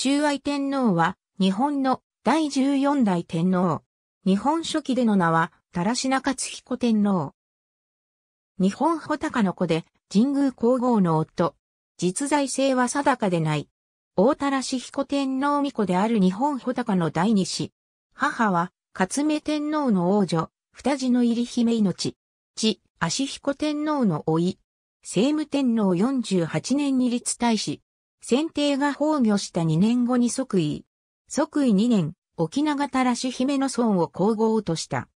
中愛天皇は、日本の第14代天皇。日本初期での名は、田良品勝彦天皇。日本穂高の子で、神宮皇后の夫。実在性は定かでない。大田良彦天皇御子である日本穂高の第二子。母は、勝目天皇の王女、二字の入姫命。父、足彦天皇の甥。政武天皇48年に立大使。先定が崩御した2年後に即位。即位2年、沖縄田らし姫の孫を皇后とした。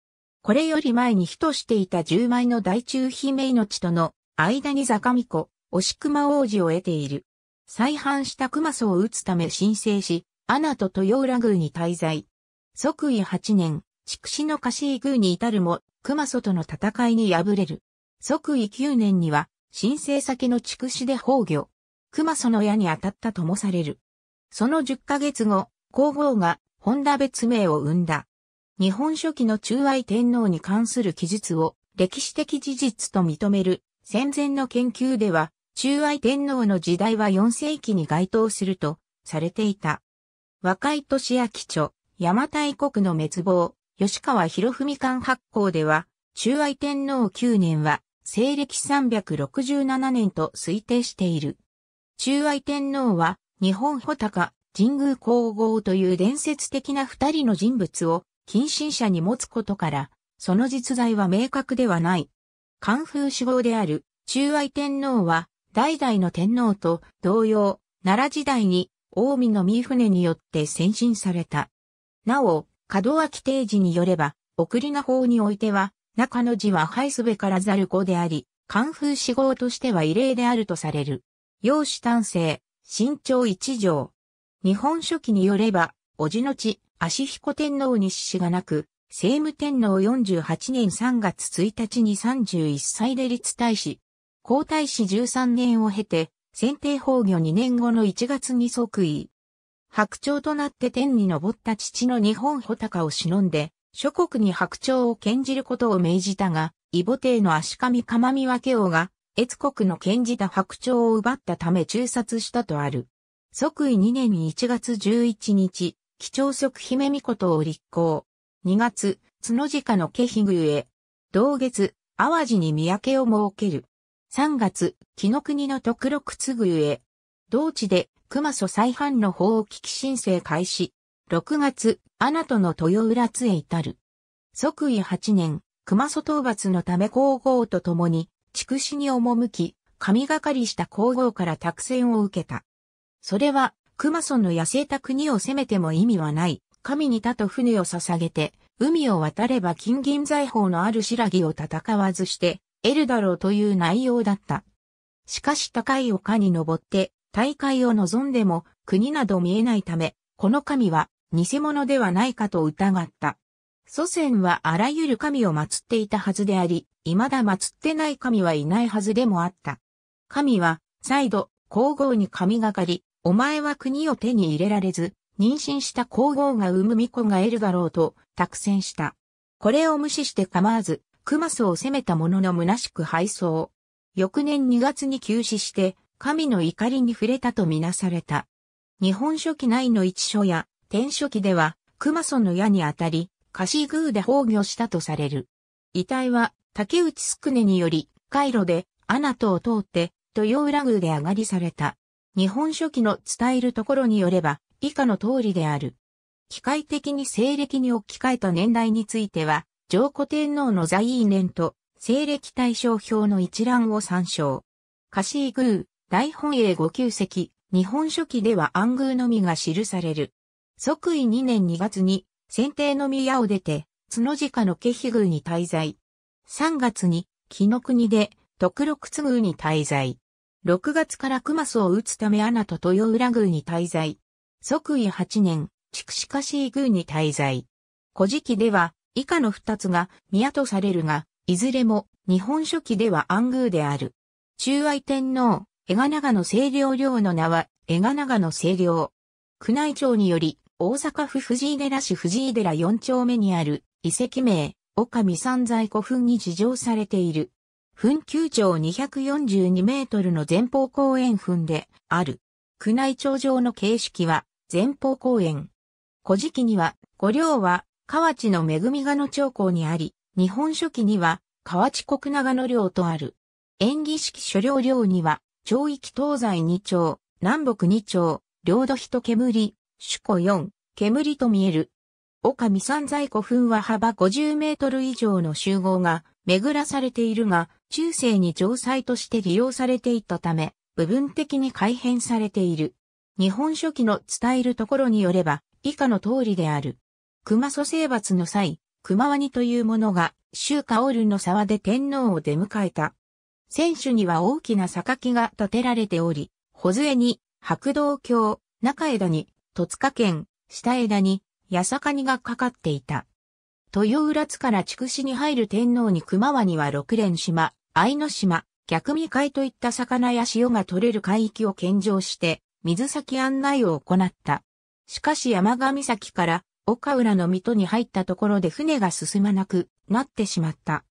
これより前に火としていた十枚の大中姫命との間に坂美子、押熊王子を得ている。再犯した熊祖を撃つため申請し、アナと豊浦宮に滞在。即位8年、筑紫の菓子宮に至るも、熊祖との戦いに敗れる。即位9年には、申請先の筑紫で崩御。熊その矢に当たったともされる。その10ヶ月後、皇后が本田別名を生んだ。日本初期の中愛天皇に関する記述を歴史的事実と認める戦前の研究では、中愛天皇の時代は4世紀に該当するとされていた。若い年明著、山大台国の滅亡、吉川博文館発行では、中愛天皇9年は、西暦367年と推定している。中愛天皇は、日本穂高、神宮皇后という伝説的な二人の人物を、近親者に持つことから、その実在は明確ではない。寒風死亡である、中愛天皇は、代々の天皇と同様、奈良時代に、近江の三船によって先進された。なお、門脇定時によれば、送りな法においては、中の字は廃すべからざる子であり、寒風死亡としては異例であるとされる。陽子誕生、身長一条。日本書紀によれば、おじのち、足彦天皇に死がなく、政務天皇48年3月1日に31歳で立大使、皇太子13年を経て、選定崩御2年後の1月に即位。白鳥となって天に昇った父の日本穂高を忍んで、諸国に白鳥を献じることを命じたが、異母帝の足上鎌見分け王が、越国の剣じた白鳥を奪ったため中殺したとある。即位2年1月11日、貴重即姫御事を立候。2月、角鹿の家比宮へ。同月、淡路に三宅を設ける。3月、木の国の徳六津宮へ。同地で、熊祖再犯の法を聞き申請開始。6月、アナとの豊浦津へ至る。即位8年、熊祖討伐のため皇后と共に、畜死に赴き、神がかりした皇后から託戦を受けた。それは、熊村の痩せた国を攻めても意味はない。神に他と船を捧げて、海を渡れば金銀財宝のある白木を戦わずして、得るだろうという内容だった。しかし高い丘に登って、大会を望んでも国など見えないため、この神は偽物ではないかと疑った。祖先はあらゆる神を祀っていたはずであり、未だ祀ってない神はいないはずでもあった。神は、再度、皇后に神がかり、お前は国を手に入れられず、妊娠した皇后が産む巫女が得るだろうと、託戦した。これを無視して構わず、クマスを攻めた者の虚しく敗走。翌年2月に急死して、神の怒りに触れたとみなされた。日本書紀内の一書や、天書記では、クマソの矢にあたり、カシグーで崩御したとされる。遺体は竹内宿根により、回路でアナトを通って豊浦宮で上がりされた。日本書紀の伝えるところによれば、以下の通りである。機械的に西暦に置き換えた年代については、上古天皇の在位年と西暦対象表の一覧を参照。カシーグー、大本営5級席、日本書紀では暗宮のみが記される。即位2年2月に先定の宮を出て、角鹿の家比宮に滞在。3月に、木の国で、徳六津宮に滞在。6月から熊須を撃つため穴と豊浦宮に滞在。即位8年、筑紫下市宮に滞在。古事記では、以下の二つが宮とされるが、いずれも日本書紀では暗宮である。中愛天皇、江賀長の清涼領の名は、江賀長の清涼。宮内庁により、大阪府藤井寺市藤井寺4丁目にある遺跡名、岡見山在古墳に事情されている。墳丘長242メートルの前方後円墳である。宮内庁上の形式は前方公園。古事記には、五稜は河内の恵みがの長江にあり、日本書紀には河内国長の領とある。演技式所領領には、長域東西2丁、南北2丁、領土人煙、主庫4、煙と見える。岡三山在古墳は幅50メートル以上の集合が巡らされているが、中世に城塞として利用されていたため、部分的に改変されている。日本書紀の伝えるところによれば、以下の通りである。熊蘇征伐の際、熊ワニというものが、周カオルの沢で天皇を出迎えた。選手には大きな榊が建てられており、小杖に白銅橋、中枝に戸塚県、下枝に、八坂にがかかっていた。豊浦津から筑紫に入る天皇に熊和には六連島、愛の島、逆見海といった魚や塩が取れる海域を献上して、水先案内を行った。しかし山上崎から岡浦の水戸に入ったところで船が進まなくなってしまった。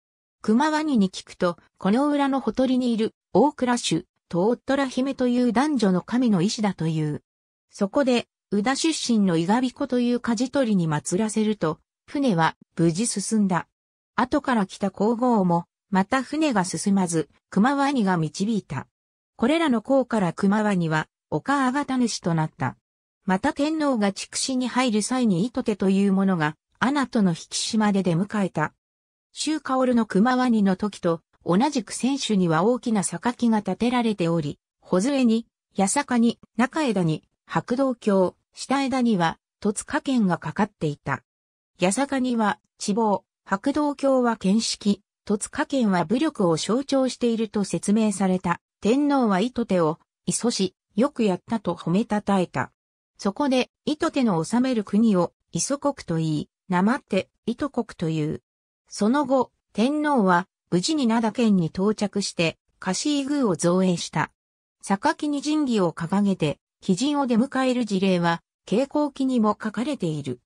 熊ワニに聞くと、この裏のほとりにいる大倉主、と夫ら姫という男女の神の意志だという。そこで、宇田出身の伊賀彦という舵取りに祀らせると、船は無事進んだ。後から来た皇后も、また船が進まず、熊ワニが導いた。これらの功から熊ワニは、岡あがた主となった。また天皇が畜死に入る際に糸手というものが、アナとの引き島で出迎えた。周薫の熊ワニの時と、同じく選手には大きな榊が建てられており、穂杖に、八坂に、中枝に、白道橋、下枝には、戸塚県がかかっていた。八坂には、地望、白道教は見識、戸塚県は武力を象徴していると説明された。天皇は糸手を、磯し、よくやったと褒めたたえた。そこで、糸手の治める国を、磯国と言い、なまって、糸国という。その後、天皇は、無事に灘県に到着して、菓子井宮を造営した。榊に神器を掲げて、基人を出迎える事例は、傾向記にも書かれている。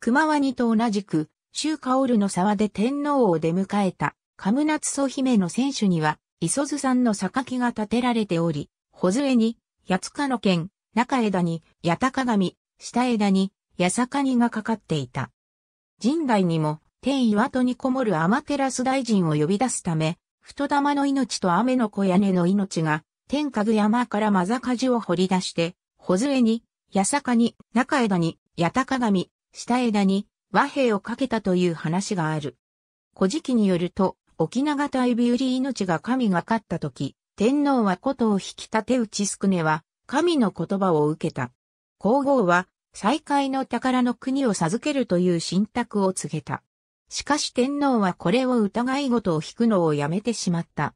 熊ワニと同じく、周織の沢で天皇を出迎えた、カムナツソ姫の選手には、磯津さんの榊が建てられており、穂杖に、八かの剣、中枝に、八高神、下枝に、八坂にがかかっていた。神代にも、天岩戸にこもる天照大臣を呼び出すため、太玉の命と雨の小屋根の命が天下具山からまざかじを掘り出して、ほずえに、八坂に、中枝に、八高神、下枝に、和平をかけたという話がある。古事記によると、沖永対美売命が神が勝った時、天皇はことを引き立て内宿ねは、神の言葉を受けた。皇后は、再会の宝の国を授けるという信託を告げた。しかし天皇はこれを疑い事を引くのをやめてしまった。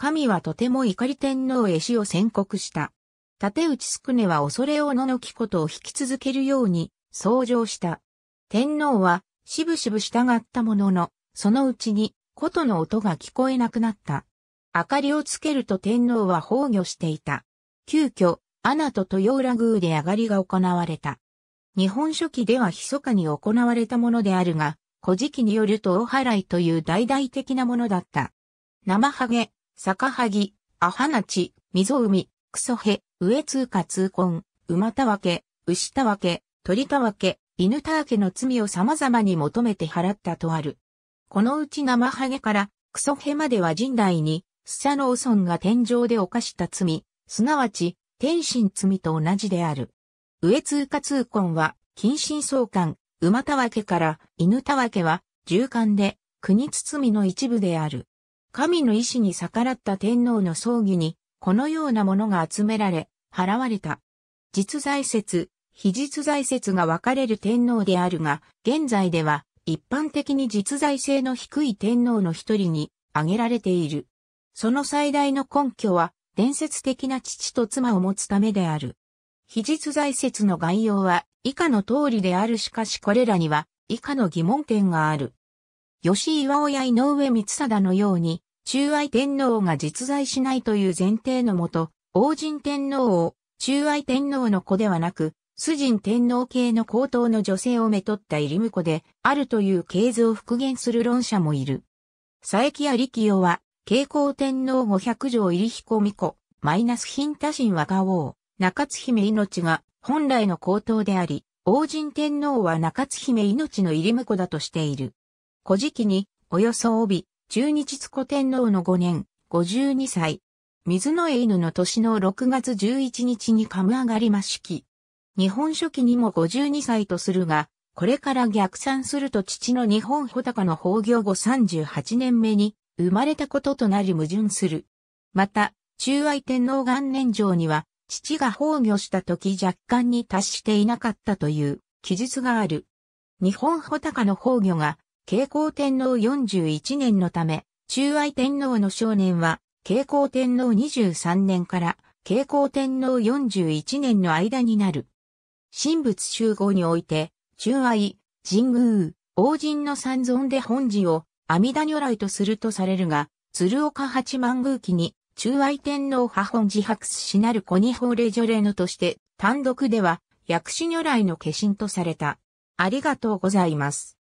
神はとても怒り天皇へ死を宣告した。盾内宿根は恐れをののきことを引き続けるように、創上した。天皇は、しぶしぶ従ったものの、そのうちに、琴の音が聞こえなくなった。明かりをつけると天皇は崩御していた。急遽、アナと豊浦宮で上がりが行われた。日本書紀では密かに行われたものであるが、古事記によるとお払いという大々的なものだった。生ハゲ、坂萩、アハナチ、溝海、クソヘ、上通過通婚、馬田分け、牛田分け、鳥田分け、犬田分けの罪を様々に求めて払ったとある。このうち生ハゲからクソヘまでは人代に、スサノオソンが天上で犯した罪、すなわち、天心罪と同じである。上通過通婚は、近親相関、馬田分けから犬田分けは、従官で、国包みの一部である。神の意志に逆らった天皇の葬儀に、このようなものが集められ、払われた。実在説、非実在説が分かれる天皇であるが、現在では一般的に実在性の低い天皇の一人に挙げられている。その最大の根拠は、伝説的な父と妻を持つためである。非実在説の概要は以下の通りであるしかしこれらには以下の疑問点がある。吉岩尾や井上光貞のように、中愛天皇が実在しないという前提のもと、王神天皇を中愛天皇の子ではなく、主人天皇系の高等の女性をめとった入り婿であるという系図を復元する論者もいる。佐伯や力代は、慶光天皇五百条入彦巫子、マイナス品多神若王、中津姫命が本来の高等であり、王神天皇は中津姫命の入り婿だとしている。古事記に、およそ帯、中日津古天皇の5年、52歳。水の絵犬の年の6月11日にかむ上がりましき。日本書紀にも52歳とするが、これから逆算すると父の日本穂高の崩御後38年目に生まれたこととなり矛盾する。また、中愛天皇元年上には、父が崩御した時若干に達していなかったという記述がある。日本穂高の崩御が慶光天皇41年のため、中愛天皇の少年は、慶光天皇23年から、慶光天皇41年の間になる。神仏集合において、中愛、神宮、王神の三尊で本寺を阿弥陀如来とするとされるが、鶴岡八幡宮記に、中愛天皇派本寺白氏なる子に法令除霊のとして、単独では、薬師如来の化身とされた。ありがとうございます。